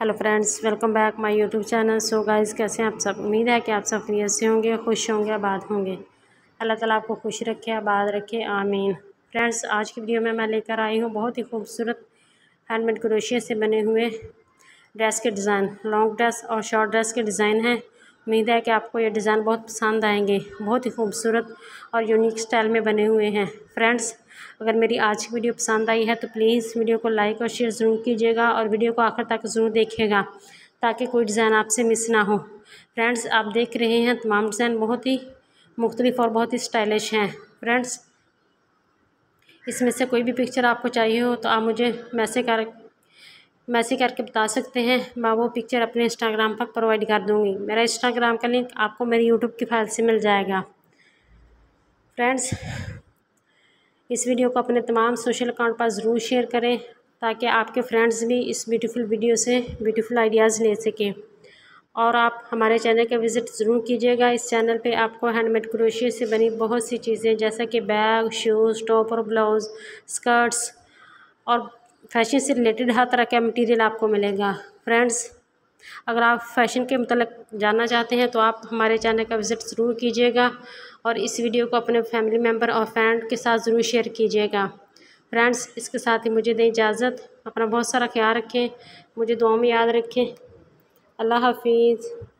hello friends welcome back my YouTube channel so guys कैसे हैं आप सब उम्मीद है कि आप सब खरीत से होंगे खुश होंगे आबाद होंगे अल्लाह ताला आपको खुश रखे आबाद रखे आमीन फ्रेंड्स आज की वीडियो में मैं लेकर आई हूँ बहुत ही खूबसूरत हैंडमेड क्रोशिया से बने हुए ड्रेस के डिज़ाइन लॉन्ग ड्रेस और शॉर्ट ड्रेस के डिज़ाइन हैं उम्मीद है कि आपको ये डिज़ाइन बहुत पसंद आएंगे बहुत ही खूबसूरत और यूनिक स्टाइल में बने हुए हैं फ्रेंड्स अगर मेरी आज की वीडियो पसंद आई है तो प्लीज़ वीडियो को लाइक और शेयर ज़रूर कीजिएगा और वीडियो को आखिर तक ज़रूर देखिएगा ताकि कोई डिज़ाइन आपसे मिस ना हो फ्रेंड्स आप देख रहे हैं तमाम डिज़ाइन बहुत ही मुख्तलिफ और बहुत ही स्टाइलिश हैं फ्रेंड्स इसमें से कोई भी पिक्चर आपको चाहिए हो तो आप मुझे मैसेज कर मैसेज करके बता सकते हैं मैं वो पिक्चर अपने इंस्टाग्राम पर प्रोवाइड कर दूँगी मेरा इंस्टाग्राम का लिंक आपको मेरी यूट्यूब की फाइल से मिल जाएगा फ्रेंड्स इस वीडियो को अपने तमाम सोशल अकाउंट पर ज़रूर शेयर करें ताकि आपके फ्रेंड्स भी इस ब्यूटीफुल वीडियो से ब्यूटीफुल आइडियाज़ ले सकें और आप हमारे चैनल का विज़िट ज़रूर कीजिएगा इस चैनल पे आपको हैंडमेड क्रोशिया से बनी बहुत सी चीज़ें जैसा कि बैग शूज़ टॉप और ब्लाउज़ स्कर्ट्स और फैशन से रिलेटेड हर तरह का मटेरियल आपको मिलेगा फ्रेंड्स अगर आप फैशन के मतलब जानना चाहते हैं तो आप हमारे चैनल का विज़िट ज़रूर कीजिएगा और इस वीडियो को अपने फैमिली मेम्बर और फ्रेंड के साथ ज़रूर शेयर कीजिएगा फ्रेंड्स इसके साथ ही मुझे दें इजाज़त अपना बहुत सारा ख्याल रखें मुझे दुआ में याद रखें अल्लाह हाफिज़